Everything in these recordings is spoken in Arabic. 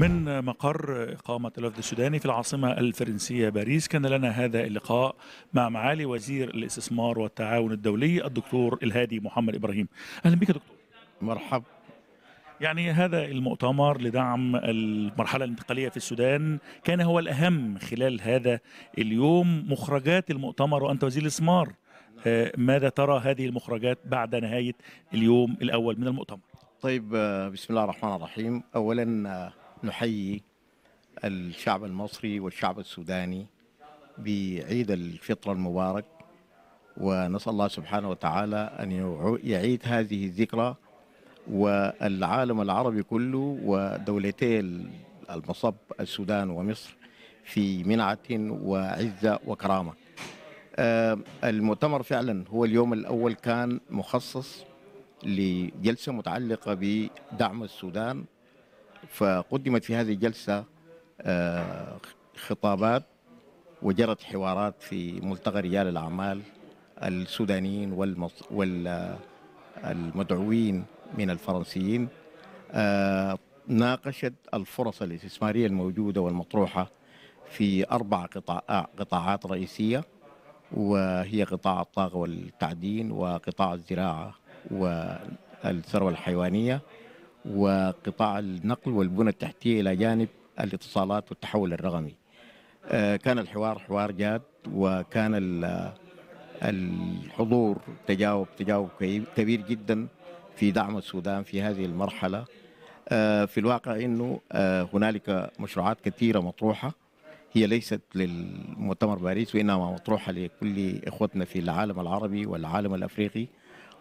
من مقر إقامة الوفد السوداني في العاصمة الفرنسية باريس كان لنا هذا اللقاء مع معالي وزير الاستثمار والتعاون الدولي الدكتور الهادي محمد إبراهيم أهلا بك دكتور مرحب يعني هذا المؤتمر لدعم المرحلة الانتقالية في السودان كان هو الأهم خلال هذا اليوم مخرجات المؤتمر وأنت وزير الاستثمار آه، ماذا ترى هذه المخرجات بعد نهاية اليوم الأول من المؤتمر طيب آه، بسم الله الرحمن الرحيم أولا آه، نحيي الشعب المصري والشعب السوداني بعيد الفطر المبارك ونسأل الله سبحانه وتعالى أن يعيد هذه الذكرى والعالم العربي كله ودولتي المصب السودان ومصر في منعة وعزة وكرامة آه، المؤتمر فعلا هو اليوم الأول كان مخصص لجلسة متعلقة بدعم السودان فقدمت في هذه الجلسة آه، خطابات وجرت حوارات في ملتقى رجال الأعمال السودانيين والمدعوين آه، من الفرنسيين آه، ناقشت الفرص الاستثمارية الموجودة والمطروحة في أربع قطاع قطاعات رئيسية وهي قطاع الطاقة والتعدين وقطاع الزراعة والثروة الحيوانية وقطاع النقل والبنى التحتية إلى جانب الاتصالات والتحول الرقمي آه، كان الحوار حوار جاد وكان الحضور تجاوب تجاوب كبير جدا في دعم السودان في هذه المرحلة آه، في الواقع أنه آه، هنالك مشروعات كثيرة مطروحة هي ليست للمؤتمر باريس وإنما مطروحة لكل إخوتنا في العالم العربي والعالم الأفريقي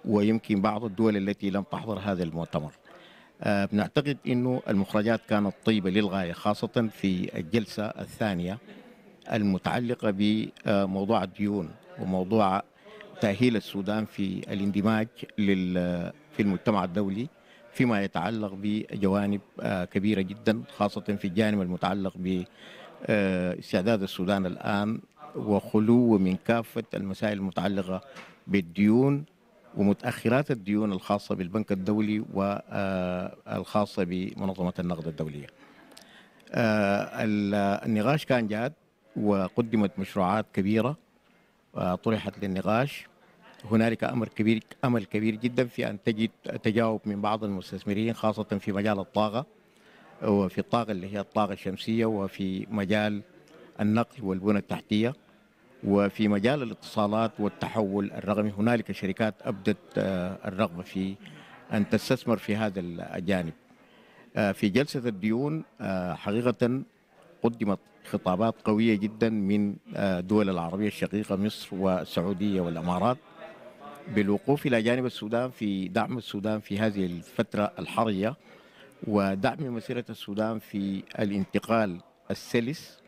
ويمكن بعض الدول التي لم تحضر هذا المؤتمر آه، بنعتقد انه المخرجات كانت طيبه للغايه خاصه في الجلسه الثانيه المتعلقه بموضوع الديون وموضوع تاهيل السودان في الاندماج في المجتمع الدولي فيما يتعلق بجوانب آه، كبيره جدا خاصه في الجانب المتعلق ب آه، استعداد السودان الان وخلوه من كافه المسائل المتعلقه بالديون ومتأخرات الديون الخاصة بالبنك الدولي والخاصة آه، بمنظمة النقد الدولية آه، النقاش كان جاد وقدمت مشروعات كبيرة آه، طرحت للنقاش هنالك امر كبير امل كبير جدا في ان تجد تجاوب من بعض المستثمرين خاصه في مجال الطاقه وفي الطاقه اللي هي الطاقه الشمسيه وفي مجال النقل والبنى التحتيه وفي مجال الاتصالات والتحول الرقمي هنالك شركات ابدت آه، الرغبه في ان تستثمر في هذا الجانب. آه، في جلسه الديون آه، حقيقه قدمت خطابات قويه جدا من دول العربيه الشقيقه مصر والسعوديه والامارات بالوقوف الى جانب السودان في دعم السودان في هذه الفتره الحرجه ودعم مسيره السودان في الانتقال السلس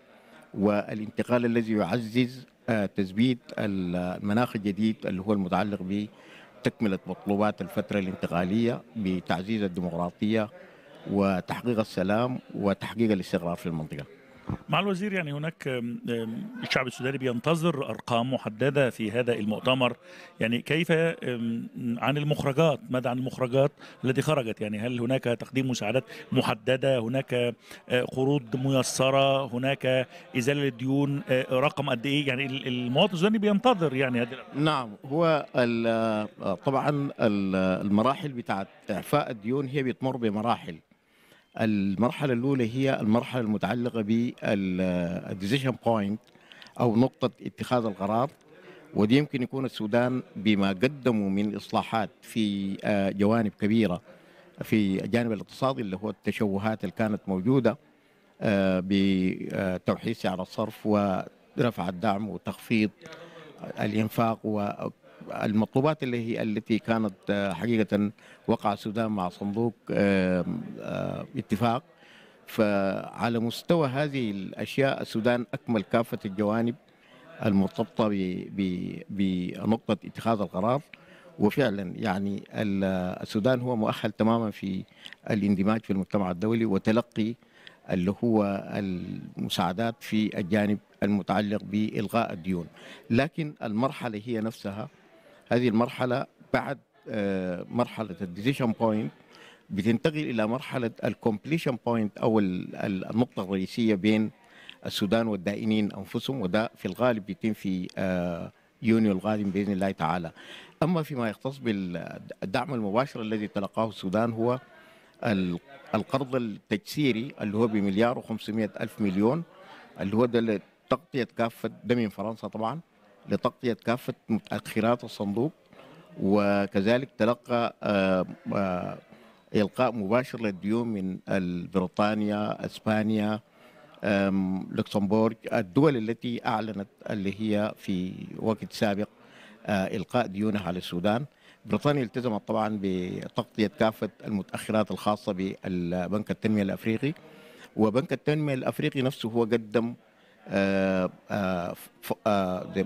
والانتقال الذي يعزز آه، تثبيت المناخ الجديد اللي هو المتعلق بتكملة مطلوبات الفترة الانتقالية بتعزيز الديمقراطية وتحقيق السلام وتحقيق الاستقرار في المنطقة مع الوزير يعني هناك الشعب السوداني بينتظر ارقام محدده في هذا المؤتمر يعني كيف عن المخرجات ماذا عن المخرجات التي خرجت يعني هل هناك تقديم مساعدات محدده هناك آه، قروض ميسره هناك ازاله الديون آه، رقم قد ايه يعني المواطن السوداني بينتظر يعني هذه نعم هو آه، طبعا المراحل بتاعت اعفاء الديون هي بتمر بمراحل المرحله الاولى هي المرحله المتعلقه بالديزيشن بوينت او نقطه اتخاذ القرار ودي يمكن يكون السودان بما قدموا من اصلاحات في آه، جوانب كبيره في الجانب الاقتصادي اللي هو التشوهات اللي كانت موجوده آه، بتوحيد سعر الصرف ورفع الدعم وتخفيض الانفاق المطلوبات اللي هي التي كانت آه، حقيقه وقع السودان مع صندوق آه، اتفاق فعلى مستوى هذه الاشياء السودان اكمل كافه الجوانب المرتبطه بنقطه اتخاذ القرار وفعلا يعني السودان هو مؤهل تماما في الاندماج في المجتمع الدولي وتلقي اللي هو المساعدات في الجانب المتعلق بالغاء الديون لكن المرحله هي نفسها هذه المرحله بعد آه، مرحله الديسيشن بوينت بتنتقل الى مرحله الكومبليشن بوينت او النقطه الرئيسيه بين السودان والدائنين انفسهم وده في الغالب بيتم في آه، يونيو القادم باذن الله تعالى. اما فيما يختص بالدعم المباشر الذي تلقاه السودان هو القرض التجسيري اللي هو بمليار و500 الف مليون اللي هو ده تغطيه كافه ده من فرنسا طبعا لتغطية كافة متأخرات الصندوق وكذلك تلقى آه، آه، إلقاء مباشر للديون من بريطانيا اسبانيا لوكسمبورغ الدول التي اعلنت اللي هي في وقت سابق آه، القاء ديونها على السودان بريطانيا التزمت طبعا بتغطيه كافه المتاخرات الخاصه بالبنك التنميه الافريقي وبنك التنميه الافريقي نفسه هو قدم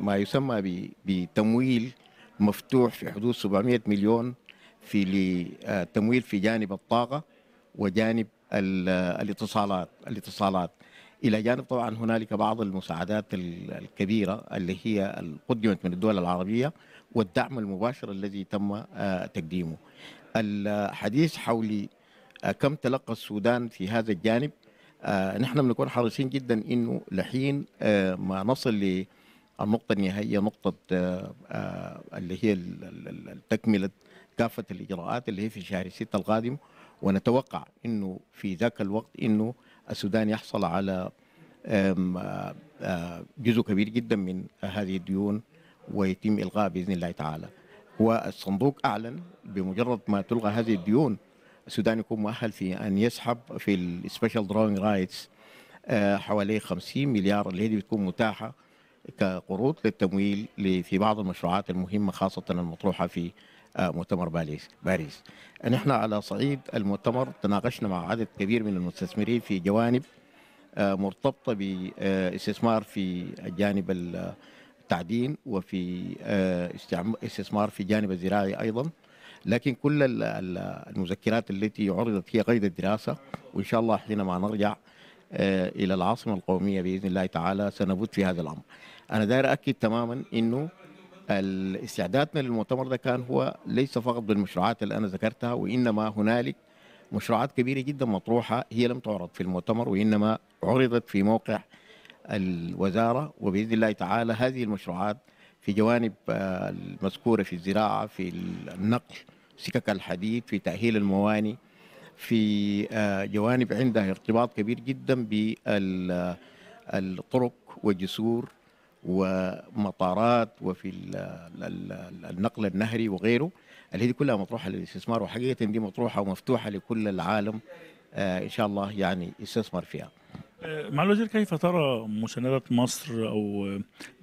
ما يسمى بتمويل مفتوح في حدود 700 مليون في تمويل في جانب الطاقة وجانب الاتصالات الاتصالات الى جانب طبعا هنالك بعض المساعدات الكبيره اللي هي قدمت من الدول العربيه والدعم المباشر الذي تم آه، تقديمه. الحديث حول آه، كم تلقى السودان في هذا الجانب آه، نحن بنكون حريصين جدا انه لحين آه، ما نصل للنقطه النهائيه نقطه آه، اللي هي تكمله كافه الاجراءات اللي هي في شهر 6 القادم ونتوقع انه في ذاك الوقت انه السودان يحصل على جزء كبير جدا من هذه الديون ويتم الغاء باذن الله تعالى والصندوق اعلن بمجرد ما تلغى هذه الديون السودان يكون مؤهل في ان يسحب في السبيشال دراونج رايتس حوالي 50 مليار اللي هي بتكون متاحه كقروض للتمويل في بعض المشروعات المهمه خاصه المطروحه في آه، مؤتمر باريس باريس نحن على صعيد المؤتمر تناقشنا مع عدد كبير من المستثمرين في جوانب آه، مرتبطه باستثمار في الجانب التعدين وفي آه، استثمار في الجانب الزراعي ايضا لكن كل المذكرات التي عرضت هي قيد الدراسة وإن شاء الله حينما نرجع آه، إلى العاصمة القومية بإذن الله تعالى سنبت في هذا الأمر أنا داير أكد تماما أنه استعدادنا للمؤتمر ده كان هو ليس فقط بالمشروعات اللي أنا ذكرتها وإنما هنالك مشروعات كبيرة جدا مطروحة هي لم تعرض في المؤتمر وإنما عرضت في موقع الوزارة وبإذن الله تعالى هذه المشروعات في جوانب آه، المذكورة في الزراعة في النقل سكك الحديد في تأهيل المواني في آه، جوانب عندها ارتباط كبير جدا بالطرق آه، والجسور ومطارات وفي النقل النهري وغيره اللي هي كلها مطروحه للاستثمار وحقيقه دي مطروحه ومفتوحه لكل العالم آه، ان شاء الله يعني يستثمر فيها مع الوزير كيف ترى مساندة مصر أو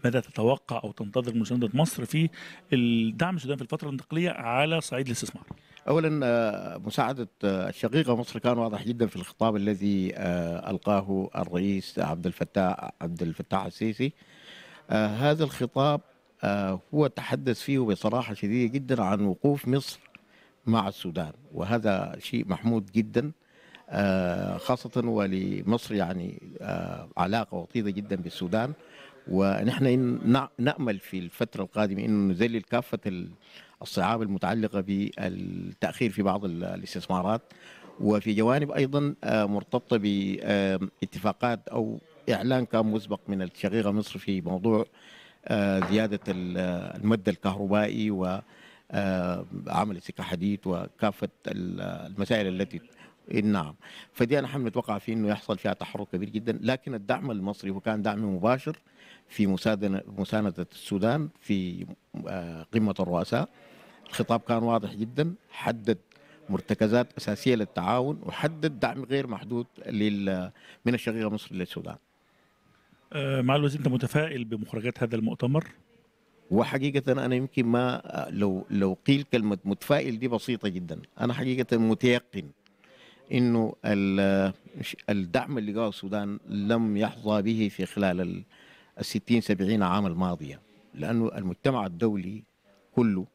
ماذا تتوقع أو تنتظر مساندة مصر في الدعم السودان في الفترة الانتقالية على صعيد الاستثمار؟ اولا آه، مساعده آه، الشقيقه مصر كان واضح جدا في الخطاب الذي آه، القاه الرئيس عبد الفتاح عبد الفتاح السيسي هذا الخطاب هو تحدث فيه بصراحه شديده جدا عن وقوف مصر مع السودان وهذا شيء محمود جدا آه، خاصة ولمصر يعني آه، علاقة وطيدة جدا بالسودان ونحن نأمل في الفترة القادمة أن نذلل كافة الصعاب المتعلقة بالتأخير في بعض الاستثمارات وفي جوانب أيضا آه، مرتبطة باتفاقات أو إعلان كان مسبق من الشقيقة مصر في موضوع زيادة المد الكهربائي وعمل سكة حديد وكافة المسائل التي إيه، نعم فدي انا حمد متوقع في انه يحصل فيها تحرك كبير جدا لكن الدعم المصري وكان دعم مباشر في مساندة مساندة السودان في آه، قمة الرؤساء الخطاب كان واضح جدا حدد مرتكزات أساسية للتعاون وحدد دعم غير محدود لل من الشقيق المصري للسودان آه، مع الوزير أنت متفائل بمخرجات هذا المؤتمر؟ وحقيقة أنا يمكن ما آه، لو لو قيل كلمة متفائل دي بسيطة جدا أنا حقيقة متيقن انه الدعم اللي جاء السودان لم يحظى به في خلال ال 60 70 عام الماضيه لانه المجتمع الدولي كله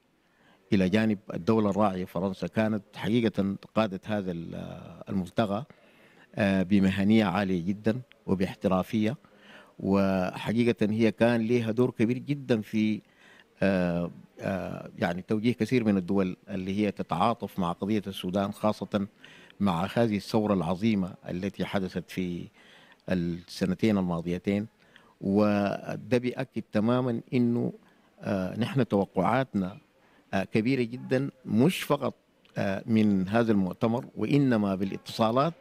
الى جانب الدوله الراعيه فرنسا كانت حقيقه قادت هذا الملتقى آه، بمهنيه عاليه جدا وباحترافيه وحقيقه هي كان لها دور كبير جدا في آه، آه، يعني توجيه كثير من الدول اللي هي تتعاطف مع قضيه السودان خاصه مع هذه الثورة العظيمة التي حدثت في السنتين الماضيتين وده بيأكد تماما أنه آه، نحن توقعاتنا آه، كبيرة جدا مش فقط آه، من هذا المؤتمر وإنما بالاتصالات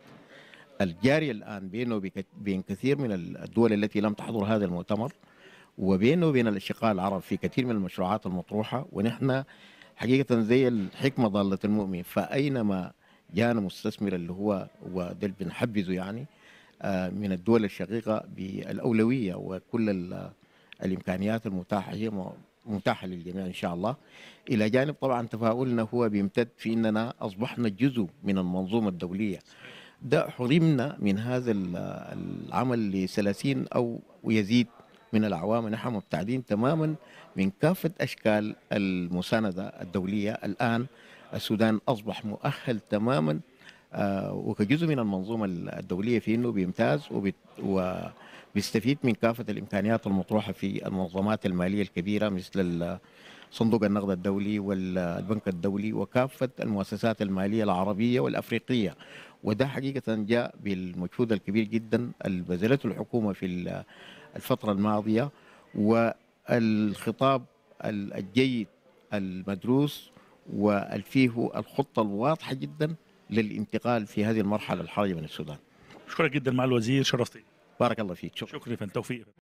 الجارية الآن بينه وبين كثير من الدول التي لم تحضر هذا المؤتمر وبينه وبين الأشقاء العرب في كثير من المشروعات المطروحة ونحن حقيقة زي الحكمة ضالة المؤمن فأينما جانا مستثمر اللي هو وده اللي يعني آه، من الدول الشقيقه بالاولويه وكل الامكانيات المتاحه هي متاحه للجميع ان شاء الله الى جانب طبعا تفاؤلنا هو بيمتد في اننا اصبحنا جزء من المنظومه الدوليه ده حرمنا من هذا العمل ل 30 او يزيد من العوام نحن مبتعدين تماما من كافه اشكال المسانده الدوليه الان السودان أصبح مؤهل تماما آه، وكجزء من المنظومة الدولية في أنه بيمتاز وبيستفيد من كافة الإمكانيات المطروحة في المنظمات المالية الكبيرة مثل صندوق النقد الدولي والبنك الدولي وكافة المؤسسات المالية العربية والأفريقية وده حقيقة جاء بالمجهود الكبير جدا اللي بذلته الحكومة في الفترة الماضية والخطاب الجيد المدروس وفيه الخطة الواضحة جدا للانتقال في هذه المرحلة الحرجة من السودان أشكرك جدا مع الوزير شرفتني بارك الله فيك شكرا شكرا توفيق